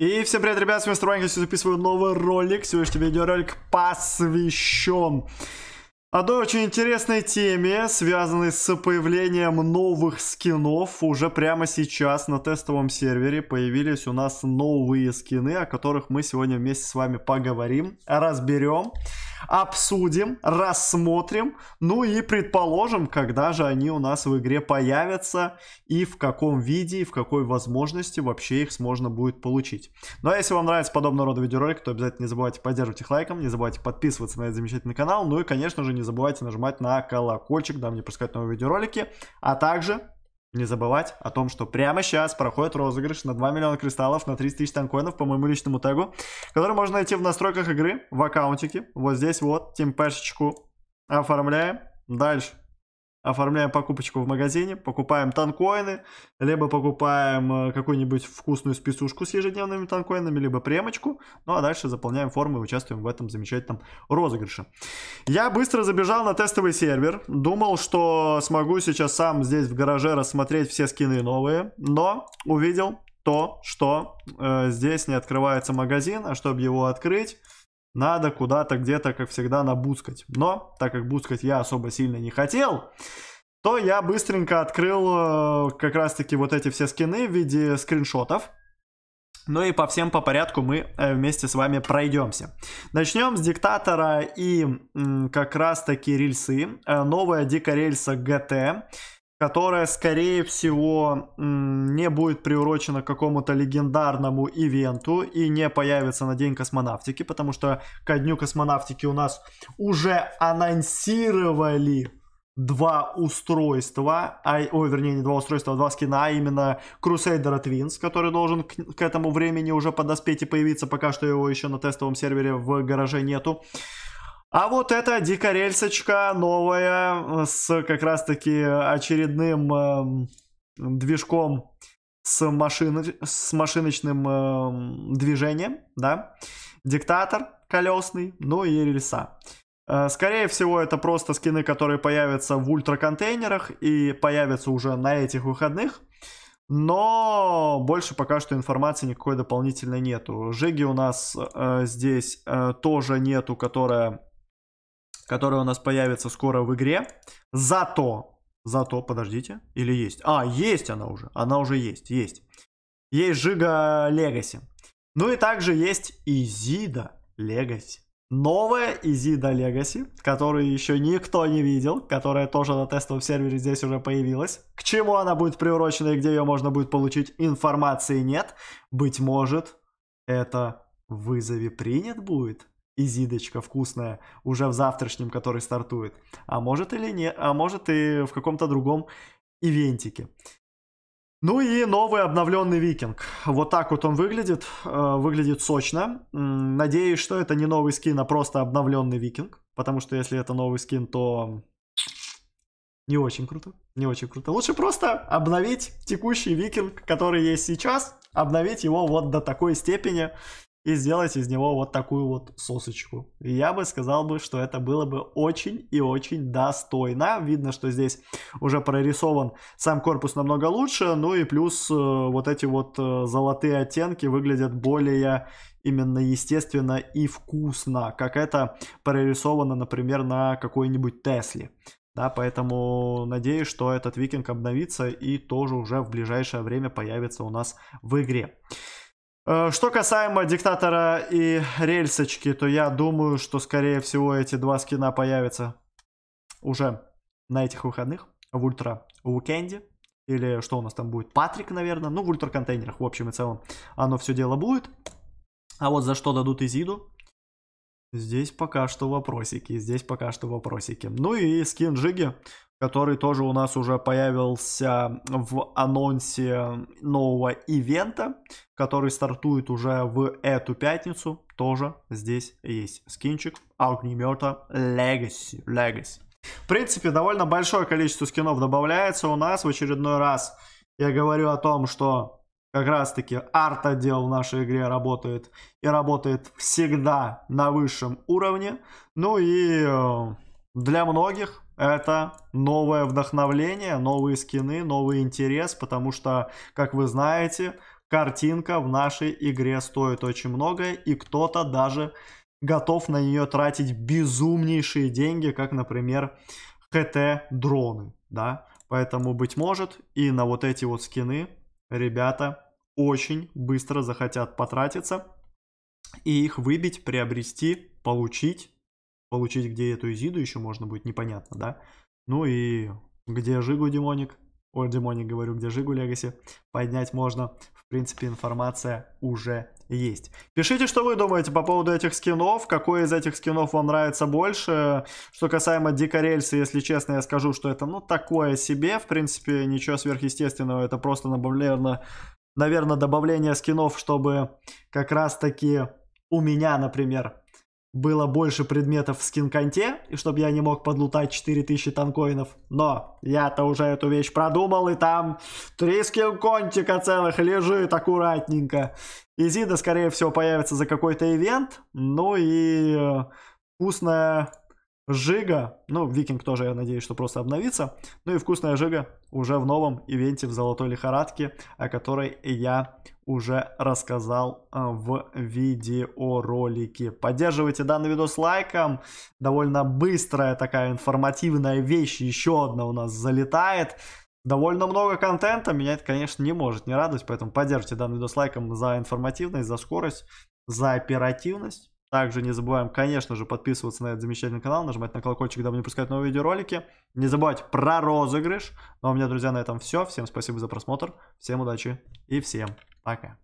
И всем привет, ребят, с вами Струанг, я записываю новый ролик. Сегодняшний видеоролик посвящен одной очень интересной теме, связанной с появлением новых скинов. Уже прямо сейчас на тестовом сервере появились у нас новые скины, о которых мы сегодня вместе с вами поговорим, разберем обсудим, рассмотрим, ну и предположим, когда же они у нас в игре появятся и в каком виде, и в какой возможности вообще их можно будет получить. Ну а если вам нравится подобного рода видеоролик, то обязательно не забывайте поддерживать их лайком, не забывайте подписываться на этот замечательный канал, ну и, конечно же, не забывайте нажимать на колокольчик, дабы не пропускать новые видеоролики, а также не забывать о том, что прямо сейчас проходит розыгрыш на 2 миллиона кристаллов на 30 тысяч танкоинов по моему личному тегу, который можно найти в настройках игры, в аккаунтике, вот здесь вот, тимпешечку оформляем, дальше оформляем покупочку в магазине, покупаем танкоины, либо покупаем э, какую-нибудь вкусную списушку с ежедневными танкоинами, либо премочку, ну а дальше заполняем форму и участвуем в этом замечательном розыгрыше. Я быстро забежал на тестовый сервер, думал, что смогу сейчас сам здесь в гараже рассмотреть все скины новые, но увидел то, что э, здесь не открывается магазин, а чтобы его открыть, надо куда-то где-то, как всегда, набускать. Но, так как бускать я особо сильно не хотел, то я быстренько открыл э, как раз-таки вот эти все скины в виде скриншотов. Ну и по всем по порядку мы э, вместе с вами пройдемся. Начнем с диктатора и как раз-таки рельсы. Э, новая дикорельса ГТ которая, скорее всего, не будет приурочена к какому-то легендарному ивенту и не появится на День космонавтики, потому что ко Дню космонавтики у нас уже анонсировали два устройства, а, ой, вернее, не два устройства, а два скина, а именно Crusader Twins, который должен к, к этому времени уже подоспеть и появиться, пока что его еще на тестовом сервере в гараже нету. А вот эта дикорельсочка новая э, с как раз-таки очередным э, движком с, машины, с машиночным э, движением, да, диктатор колесный, ну и рельса. Э, скорее всего, это просто скины, которые появятся в ультраконтейнерах и появятся уже на этих выходных. Но больше пока что информации никакой дополнительной нету. Жиги у нас э, здесь э, тоже нету, которая который у нас появится скоро в игре. Зато, зато, подождите, или есть? А, есть она уже, она уже есть, есть. Есть Жига Легаси. Ну и также есть Изида Легаси. Новая Изида Легаси, которую еще никто не видел, которая тоже на тестовом сервере здесь уже появилась. К чему она будет приурочена и где ее можно будет получить, информации нет. Быть может, это вызове принят будет изидочка вкусная уже в завтрашнем, который стартует. А может или не, а может и в каком-то другом ивентике. Ну и новый обновленный викинг. Вот так вот он выглядит. Э, выглядит сочно. Надеюсь, что это не новый скин, а просто обновленный викинг. Потому что если это новый скин, то не очень круто. Не очень круто. Лучше просто обновить текущий викинг, который есть сейчас. Обновить его вот до такой степени, и сделать из него вот такую вот сосочку. И я бы сказал бы, что это было бы очень и очень достойно. Видно, что здесь уже прорисован сам корпус намного лучше, ну и плюс э, вот эти вот э, золотые оттенки выглядят более именно естественно и вкусно, как это прорисовано, например, на какой-нибудь Тесле. Да, поэтому надеюсь, что этот викинг обновится и тоже уже в ближайшее время появится у нас в игре. Э, что касаемо диктатора и рельсочки, то я думаю, что скорее всего эти два скина появятся уже на этих выходных в ультра уикенде. Или что у нас там будет? Патрик, наверное. Ну, в ультра контейнерах, в общем и целом. Оно все дело будет. А вот за что дадут Изиду? Здесь пока что вопросики. Здесь пока что вопросики. Ну и скин Джиги который тоже у нас уже появился в анонсе нового ивента, который стартует уже в эту пятницу. Тоже здесь есть скинчик огнемета Legacy. Legacy. В принципе, довольно большое количество скинов добавляется у нас. В очередной раз я говорю о том, что как раз таки арт-отдел в нашей игре работает и работает всегда на высшем уровне. Ну и э, для многих это новое вдохновление, новые скины, новый интерес, потому что, как вы знаете, картинка в нашей игре стоит очень много, и кто-то даже готов на нее тратить безумнейшие деньги, как, например, ХТ-дроны, да. Поэтому, быть может, и на вот эти вот скины ребята очень быстро захотят потратиться и их выбить, приобрести, получить получить, где эту Изиду еще можно будет, непонятно, да? Ну и где Жигу Демоник? о Демоник говорю, где Жигу Легаси? Поднять можно. В принципе, информация уже есть. Пишите, что вы думаете по поводу этих скинов, какой из этих скинов вам нравится больше. Что касаемо Дикорельса, если честно, я скажу, что это, ну, такое себе. В принципе, ничего сверхъестественного, это просто, наверное, наверное добавление скинов, чтобы как раз-таки у меня, например, было больше предметов в скинконте, и чтобы я не мог подлутать 4000 танкоинов. Но я-то уже эту вещь продумал, и там три скин целых лежит аккуратненько. Изида, скорее всего, появится за какой-то ивент. Ну и э, вкусная Жига, ну, Викинг тоже, я надеюсь, что просто обновится. Ну и вкусная Жига уже в новом ивенте в Золотой Лихорадке, о которой я уже рассказал э, в видеоролике. Поддерживайте данный видос лайком. Довольно быстрая такая информативная вещь еще одна у нас залетает. Довольно много контента, меня это, конечно, не может не радовать, поэтому поддержите данный видос лайком за информативность, за скорость, за оперативность. Также не забываем, конечно же, подписываться на этот замечательный канал, нажимать на колокольчик, дабы не пропускать новые видеоролики. Не забывайте про розыгрыш. Ну а у меня, друзья, на этом все. Всем спасибо за просмотр, всем удачи и всем пока.